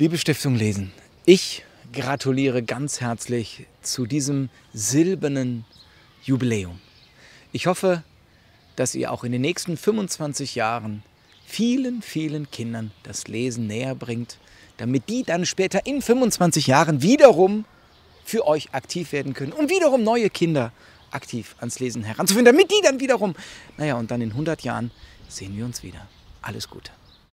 Liebe Stiftung Lesen, ich gratuliere ganz herzlich zu diesem silbernen Jubiläum. Ich hoffe, dass ihr auch in den nächsten 25 Jahren vielen, vielen Kindern das Lesen näher bringt, damit die dann später in 25 Jahren wiederum für euch aktiv werden können und wiederum neue Kinder aktiv ans Lesen heranzuführen, damit die dann wiederum, naja, und dann in 100 Jahren sehen wir uns wieder. Alles Gute.